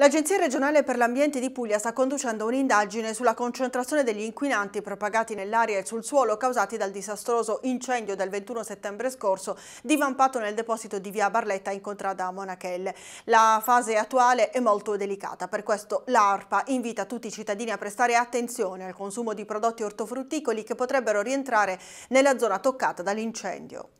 L'Agenzia regionale per l'ambiente di Puglia sta conducendo un'indagine sulla concentrazione degli inquinanti propagati nell'aria e sul suolo causati dal disastroso incendio del 21 settembre scorso divampato nel deposito di via Barletta in contrada a Monachelle. La fase attuale è molto delicata, per questo l'ARPA invita tutti i cittadini a prestare attenzione al consumo di prodotti ortofrutticoli che potrebbero rientrare nella zona toccata dall'incendio.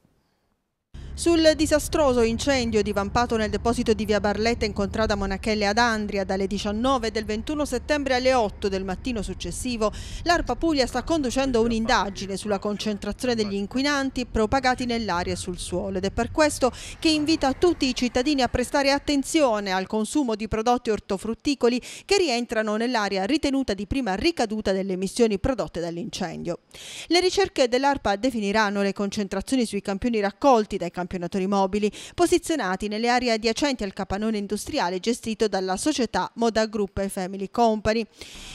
Sul disastroso incendio divampato nel deposito di Via Barletta in contrada Monachelle ad Andria dalle 19 del 21 settembre alle 8 del mattino successivo, l'ARPA Puglia sta conducendo un'indagine sulla concentrazione degli inquinanti propagati nell'aria e sul suolo ed è per questo che invita tutti i cittadini a prestare attenzione al consumo di prodotti ortofrutticoli che rientrano nell'area ritenuta di prima ricaduta delle emissioni prodotte dall'incendio. Le ricerche dell'ARPA definiranno le concentrazioni sui campioni raccolti dai campioni campionatori mobili, posizionati nelle aree adiacenti al capannone industriale gestito dalla società Moda Group e Family Company.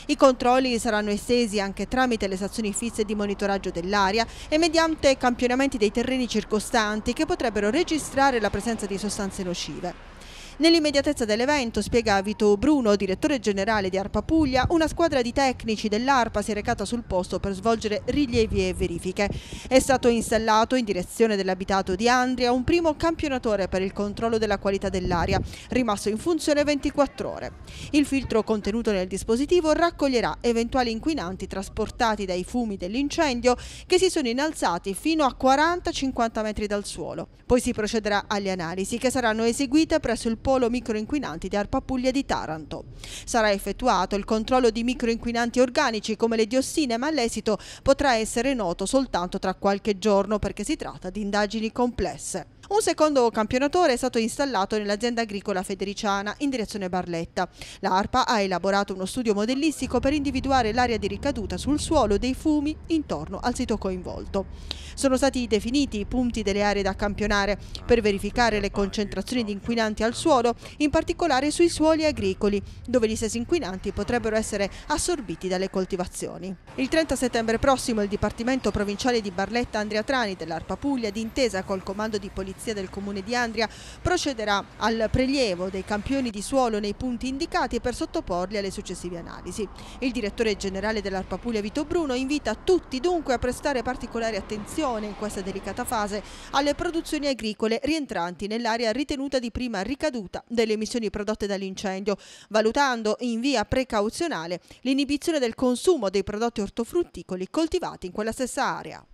I controlli saranno estesi anche tramite le stazioni fisse di monitoraggio dell'aria e mediante campionamenti dei terreni circostanti che potrebbero registrare la presenza di sostanze nocive. Nell'immediatezza dell'evento, spiega Vito Bruno, direttore generale di Arpa Puglia, una squadra di tecnici dell'Arpa si è recata sul posto per svolgere rilievi e verifiche. È stato installato in direzione dell'abitato di Andria un primo campionatore per il controllo della qualità dell'aria, rimasto in funzione 24 ore. Il filtro contenuto nel dispositivo raccoglierà eventuali inquinanti trasportati dai fumi dell'incendio che si sono innalzati fino a 40-50 metri dal suolo. Poi si procederà alle analisi che saranno eseguite presso il polo microinquinanti di Arpapuglia di Taranto. Sarà effettuato il controllo di microinquinanti organici come le diossine, ma l'esito potrà essere noto soltanto tra qualche giorno perché si tratta di indagini complesse. Un secondo campionatore è stato installato nell'azienda agricola federiciana in direzione Barletta. L'ARPA ha elaborato uno studio modellistico per individuare l'area di ricaduta sul suolo dei fumi intorno al sito coinvolto. Sono stati definiti i punti delle aree da campionare per verificare le concentrazioni di inquinanti al suolo, in particolare sui suoli agricoli, dove gli stessi inquinanti potrebbero essere assorbiti dalle coltivazioni. Il 30 settembre prossimo il Dipartimento Provinciale di Barletta Andrea Trani dell'ARPA Puglia, d'intesa col Comando di Polizia Polizia del Comune di Andria procederà al prelievo dei campioni di suolo nei punti indicati per sottoporli alle successive analisi. Il direttore generale dell'Arpa Puglia Vito Bruno invita tutti dunque a prestare particolare attenzione in questa delicata fase alle produzioni agricole rientranti nell'area ritenuta di prima ricaduta delle emissioni prodotte dall'incendio, valutando in via precauzionale l'inibizione del consumo dei prodotti ortofrutticoli coltivati in quella stessa area.